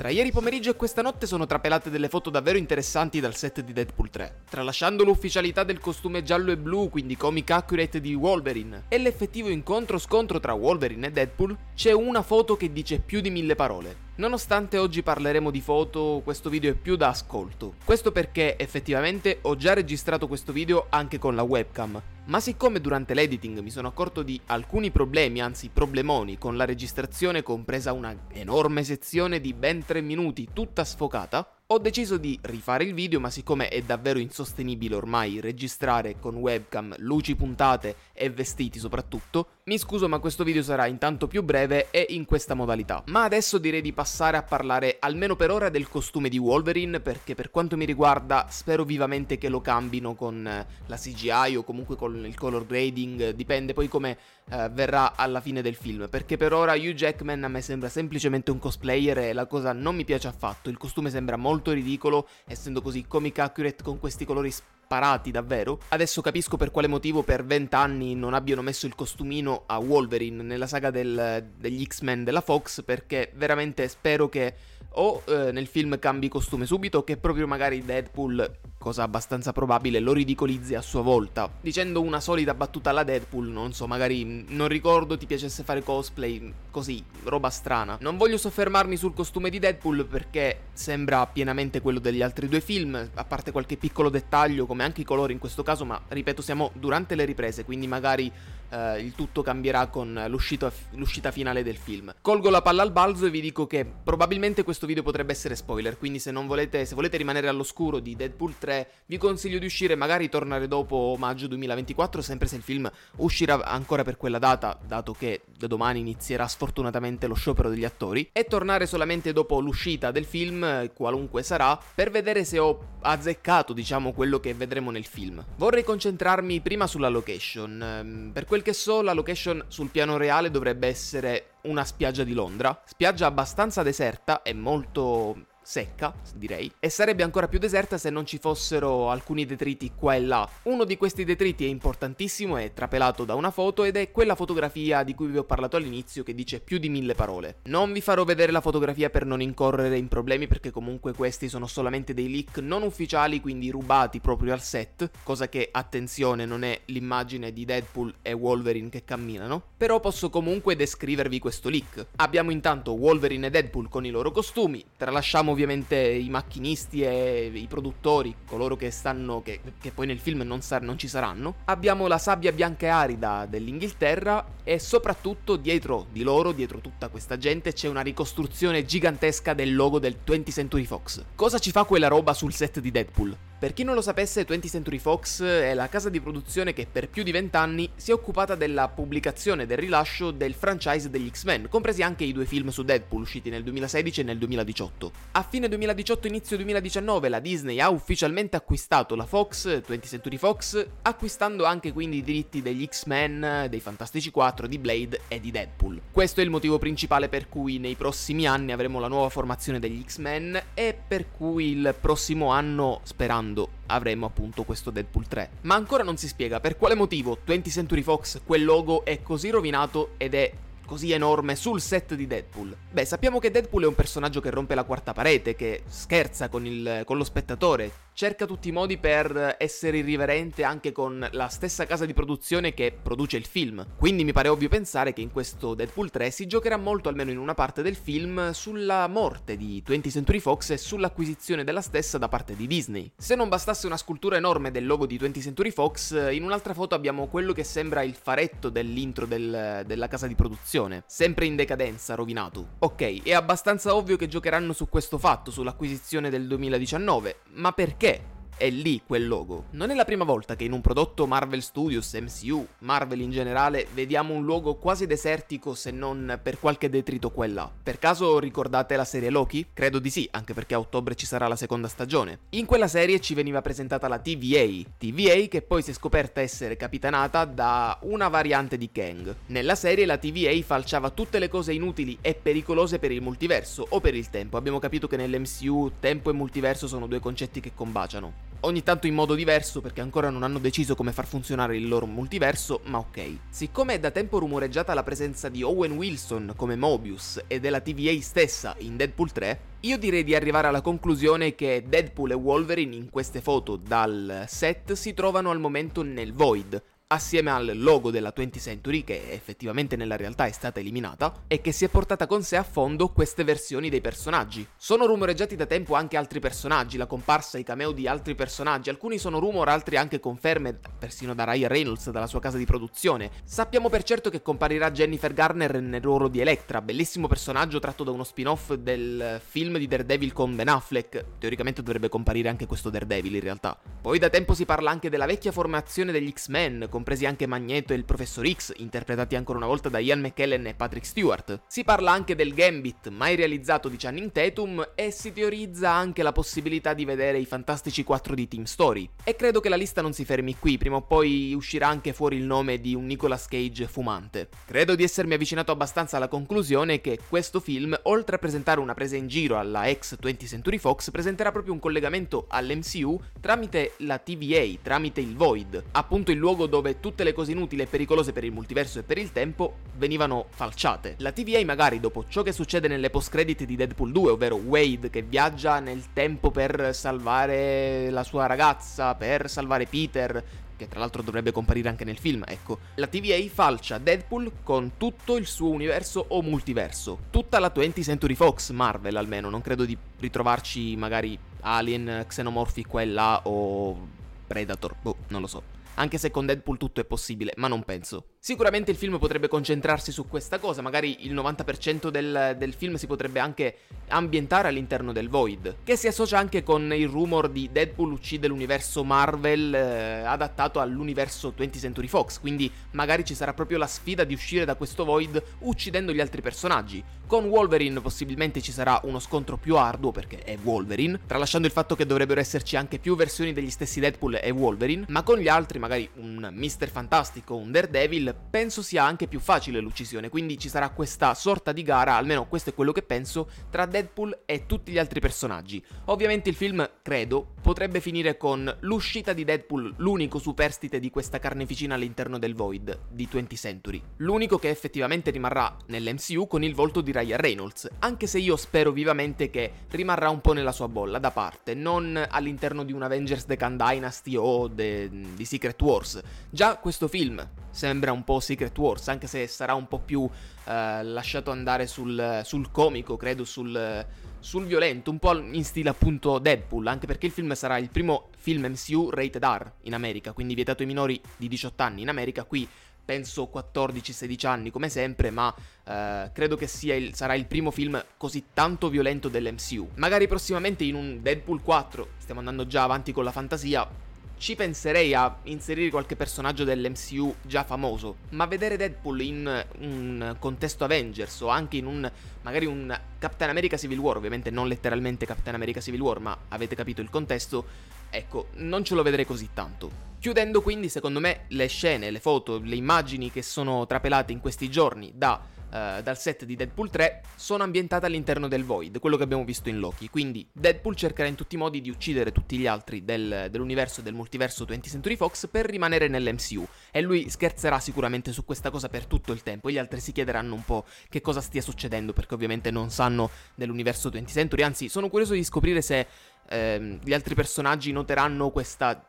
Tra ieri pomeriggio e questa notte sono trapelate delle foto davvero interessanti dal set di Deadpool 3, tralasciando l'ufficialità del costume giallo e blu, quindi comic accurate di Wolverine, e l'effettivo incontro-scontro tra Wolverine e Deadpool, c'è una foto che dice più di mille parole. Nonostante oggi parleremo di foto, questo video è più da ascolto. Questo perché effettivamente ho già registrato questo video anche con la webcam, ma siccome durante l'editing mi sono accorto di alcuni problemi, anzi problemoni, con la registrazione compresa una enorme sezione di ben 3 minuti tutta sfocata, ho deciso di rifare il video, ma siccome è davvero insostenibile ormai registrare con webcam, luci puntate e vestiti soprattutto, mi scuso ma questo video sarà intanto più breve e in questa modalità. Ma adesso direi di passare a parlare almeno per ora del costume di Wolverine, perché per quanto mi riguarda spero vivamente che lo cambino con eh, la CGI o comunque con il color grading, dipende poi come eh, verrà alla fine del film, perché per ora Hugh Jackman a me sembra semplicemente un cosplayer e la cosa non mi piace affatto, il costume sembra molto molto ridicolo, essendo così comic accurate con questi colori sparati davvero. Adesso capisco per quale motivo per 20 anni non abbiano messo il costumino a Wolverine nella saga del, degli X-Men della Fox, perché veramente spero che o eh, nel film cambi costume subito, o che proprio magari Deadpool cosa abbastanza probabile, lo ridicolizzi a sua volta, dicendo una solita battuta alla Deadpool, non so, magari mm, non ricordo ti piacesse fare cosplay, mm, così, roba strana. Non voglio soffermarmi sul costume di Deadpool perché sembra pienamente quello degli altri due film, a parte qualche piccolo dettaglio come anche i colori in questo caso, ma ripeto siamo durante le riprese, quindi magari eh, il tutto cambierà con l'uscita, l'uscita finale del film. Colgo la palla al balzo e vi dico che probabilmente questo video potrebbe essere spoiler, quindi se non volete, se volete rimanere all'oscuro di Deadpool 3, vi consiglio di uscire, magari tornare dopo maggio 2024, sempre se il film uscirà ancora per quella data, dato che da domani inizierà sfortunatamente lo sciopero degli attori, e tornare solamente dopo l'uscita del film, qualunque sarà, per vedere se ho azzeccato, diciamo, quello che vedremo nel film. Vorrei concentrarmi prima sulla location. Ehm, per quello quel che so, la location sul piano reale dovrebbe essere una spiaggia di Londra, spiaggia abbastanza deserta e molto secca, direi, e sarebbe ancora più deserta se non ci fossero alcuni detriti qua e là. Uno di questi detriti è importantissimo, è trapelato da una foto ed è quella fotografia di cui vi ho parlato all'inizio che dice più di mille parole. Non vi farò vedere la fotografia per non incorrere in problemi perché comunque questi sono solamente dei leak non ufficiali, quindi rubati proprio al set, cosa che, attenzione, non è l'immagine di Deadpool e Wolverine che camminano, però posso comunque descrivervi questo leak. Abbiamo intanto Wolverine e Deadpool con i loro costumi, tralasciamo ovviamente i macchinisti e i produttori, coloro che stanno, che, che poi nel film non, sar- non ci saranno. Abbiamo la sabbia bianca e arida dell'Inghilterra e soprattutto dietro di loro, dietro tutta questa gente, c'è una ricostruzione gigantesca del logo del 20th Century Fox. Cosa ci fa quella roba sul set di Deadpool? Per chi non lo sapesse, 20th Century Fox è la casa di produzione che per più di vent'anni si è occupata della pubblicazione e del rilascio del franchise degli X-Men, compresi anche i due film su Deadpool usciti nel 2016 e nel 2018. A fine 2018-inizio 2019 la Disney ha ufficialmente acquistato la Fox, 20th Century Fox, acquistando anche quindi i diritti degli X-Men, dei Fantastici 4, di Blade e di Deadpool. Questo è il motivo principale per cui nei prossimi anni avremo la nuova formazione degli X-Men e per cui il prossimo anno, sperando quando avremo appunto questo Deadpool 3. Ma ancora non si spiega per quale motivo 20 Century Fox quel logo è così rovinato ed è così enorme sul set di Deadpool? Beh, sappiamo che Deadpool è un personaggio che rompe la quarta parete, che scherza con, il, con lo spettatore, cerca tutti i modi per essere irriverente anche con la stessa casa di produzione che produce il film. Quindi mi pare ovvio pensare che in questo Deadpool 3 si giocherà molto, almeno in una parte del film, sulla morte di 20 Century Fox e sull'acquisizione della stessa da parte di Disney. Se non bastasse una scultura enorme del logo di 20 Century Fox, in un'altra foto abbiamo quello che sembra il faretto dell'intro del, della casa di produzione posizione, sempre in decadenza, rovinato. Ok, è abbastanza ovvio che giocheranno su questo fatto, sull'acquisizione del 2019, ma perché? è lì quel logo. Non è la prima volta che in un prodotto Marvel Studios, MCU, Marvel in generale, vediamo un luogo quasi desertico se non per qualche detrito qua e là. Per caso ricordate la serie Loki? Credo di sì, anche perché a ottobre ci sarà la seconda stagione. In quella serie ci veniva presentata la TVA, TVA che poi si è scoperta essere capitanata da una variante di Kang. Nella serie la TVA falciava tutte le cose inutili e pericolose per il multiverso o per il tempo. Abbiamo capito che nell'MCU tempo e multiverso sono due concetti che combaciano ogni tanto in modo diverso perché ancora non hanno deciso come far funzionare il loro multiverso, ma ok. Siccome è da tempo rumoreggiata la presenza di Owen Wilson come Mobius e della TVA stessa in Deadpool 3, io direi di arrivare alla conclusione che Deadpool e Wolverine in queste foto dal set si trovano al momento nel Void, assieme al logo della 20th Century che effettivamente nella realtà è stata eliminata e che si è portata con sé a fondo queste versioni dei personaggi. Sono rumoreggiati da tempo anche altri personaggi, la comparsa e i cameo di altri personaggi, alcuni sono rumor, altri anche conferme persino da Ryan Reynolds dalla sua casa di produzione. Sappiamo per certo che comparirà Jennifer Garner nel ruolo di Electra, bellissimo personaggio tratto da uno spin-off del film di Daredevil con Ben Affleck. Teoricamente dovrebbe comparire anche questo Daredevil in realtà. Poi da tempo si parla anche della vecchia formazione degli X-Men con compresi anche Magneto e il Professor X, interpretati ancora una volta da Ian McKellen e Patrick Stewart. Si parla anche del Gambit, mai realizzato di Channing Tatum, e si teorizza anche la possibilità di vedere i Fantastici 4 di Team Story. E credo che la lista non si fermi qui, prima o poi uscirà anche fuori il nome di un Nicolas Cage fumante. Credo di essermi avvicinato abbastanza alla conclusione che questo film, oltre a presentare una presa in giro alla ex 20 th Century Fox, presenterà proprio un collegamento all'MCU tramite la TVA, tramite il Void, appunto il luogo dove dove tutte le cose inutili e pericolose per il multiverso e per il tempo venivano falciate. La TVA magari dopo ciò che succede nelle post credit di Deadpool 2, ovvero Wade che viaggia nel tempo per salvare la sua ragazza, per salvare Peter, che tra l'altro dovrebbe comparire anche nel film, ecco. La TVA falcia Deadpool con tutto il suo universo o multiverso. Tutta la 20th Century Fox, Marvel almeno, non credo di ritrovarci magari Alien, Xenomorphi qua e là o Predator, boh, non lo so. Anche se con Deadpool tutto è possibile, ma non penso. Sicuramente il film potrebbe concentrarsi su questa cosa, magari il 90% del, del, film si potrebbe anche ambientare all'interno del Void, che si associa anche con il rumor di Deadpool uccide l'universo Marvel eh, adattato all'universo 20 Century Fox, quindi magari ci sarà proprio la sfida di uscire da questo Void uccidendo gli altri personaggi. Con Wolverine possibilmente ci sarà uno scontro più arduo perché è Wolverine, tralasciando il fatto che dovrebbero esserci anche più versioni degli stessi Deadpool e Wolverine, ma con gli altri magari un Mister Fantastico, un Daredevil, penso sia anche più facile l'uccisione, quindi ci sarà questa sorta di gara, almeno questo è quello che penso, tra Deadpool e tutti gli altri personaggi. Ovviamente il film, credo, potrebbe finire con l'uscita di Deadpool, l'unico superstite di questa carneficina all'interno del Void di 20 Century, l'unico che effettivamente rimarrà nell'MCU con il volto di Ryan Reynolds, anche se io spero vivamente che rimarrà un po' nella sua bolla da parte, non all'interno di un Avengers The Khan Dynasty o de, di Secret Wars. Già questo film sembra un po' Secret Wars, anche se sarà un po' più eh, lasciato andare sul, sul comico, credo, sul, sul, violento, un po' in stile appunto Deadpool, anche perché il film sarà il primo film MCU rated R in America, quindi vietato ai minori di 18 anni in America, qui penso 14-16 anni come sempre, ma eh, credo che il, sarà il primo film così tanto violento dell'MCU. Magari prossimamente in un Deadpool 4, stiamo andando già avanti con la fantasia, ci penserei a inserire qualche personaggio dell'MCU già famoso, ma vedere Deadpool in un contesto Avengers o anche in un magari un Captain America Civil War, ovviamente non letteralmente Captain America Civil War, ma avete capito il contesto, ecco, non ce lo vedrei così tanto. Chiudendo quindi, secondo me, le scene, le foto, le immagini che sono trapelate in questi giorni da, uh, dal set di Deadpool 3 sono ambientate all'interno del Void, quello che abbiamo visto in Loki. Quindi Deadpool cercherà in tutti i modi di uccidere tutti gli altri del, dell'universo del multiverso 20 Century Fox per rimanere nell'MCU. E lui scherzerà sicuramente su questa cosa per tutto il tempo. Gli altri si chiederanno un po' che cosa stia succedendo, perché ovviamente non sanno dell'universo 20 Century. Anzi, sono curioso di scoprire se ehm, gli altri personaggi noteranno questa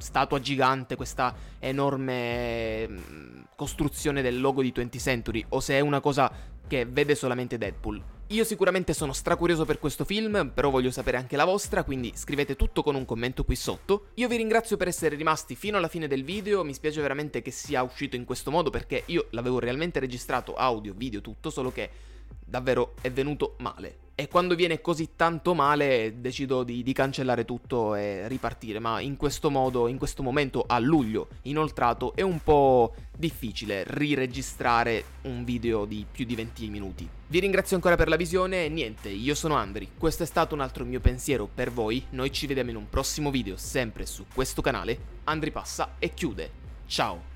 statua gigante, questa enorme mm, costruzione del logo di 20 Century, o se è una cosa che vede solamente Deadpool. Io sicuramente sono stracurioso per questo film, però voglio sapere anche la vostra, quindi scrivete tutto con un commento qui sotto. Io vi ringrazio per essere rimasti fino alla fine del video, mi spiace veramente che sia uscito in questo modo perché io l'avevo realmente registrato audio, video, tutto, solo che davvero è venuto male e quando viene così tanto male decido di, di, cancellare tutto e ripartire, ma in questo modo, in questo momento a luglio inoltrato è un po' difficile riregistrare un video di più di 20 minuti. Vi ringrazio ancora per la visione e niente, io sono Andri, questo è stato un altro mio pensiero per voi, noi ci vediamo in un prossimo video sempre su questo canale, Andri passa e chiude, ciao!